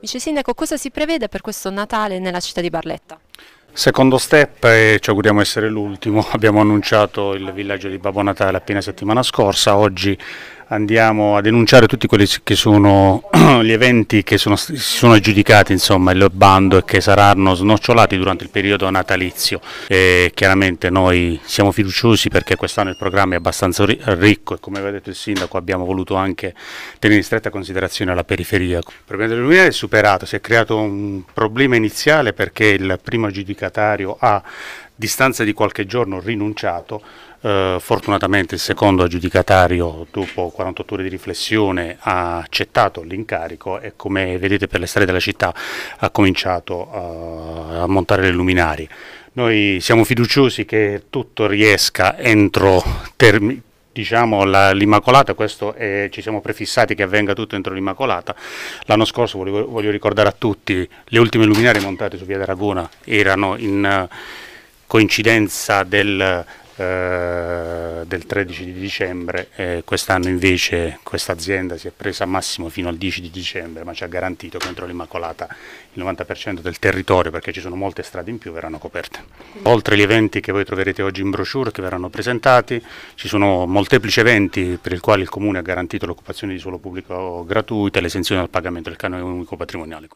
Vice Sindaco, cosa si prevede per questo Natale nella città di Barletta? Secondo step e ci auguriamo essere l'ultimo, abbiamo annunciato il villaggio di Babbo Natale appena settimana scorsa, oggi andiamo a denunciare tutti quelli che sono gli eventi che sono, si sono aggiudicati insomma il bando e che saranno snocciolati durante il periodo natalizio e chiaramente noi siamo fiduciosi perché quest'anno il programma è abbastanza ricco e come aveva detto il sindaco abbiamo voluto anche tenere in stretta considerazione la periferia. Il problema dell'Unione è superato, si è creato un problema iniziale perché il primo aggiudicatario ha distanza di qualche giorno rinunciato, eh, fortunatamente il secondo aggiudicatario dopo 48 ore di riflessione ha accettato l'incarico e come vedete per le strade della città ha cominciato eh, a montare le luminarie. Noi siamo fiduciosi che tutto riesca entro termini diciamo l'Immacolata, questo è, ci siamo prefissati che avvenga tutto entro l'Immacolata. L'anno scorso voglio, voglio, ricordare a tutti, le ultime luminarie montate su Via d'Aragona erano in uh, coincidenza del, eh, del 13 di dicembre, eh, quest'anno invece questa azienda si è presa massimo fino al 10 di dicembre, ma ci ha garantito che entro l'Immacolata il 90% del territorio, perché ci sono molte strade in più, verranno coperte. Oltre agli eventi che voi troverete oggi in brochure che verranno presentati, ci sono molteplici eventi per i quali il Comune ha garantito l'occupazione di suolo pubblico gratuita e l'esenzione dal pagamento del canone unico patrimoniale.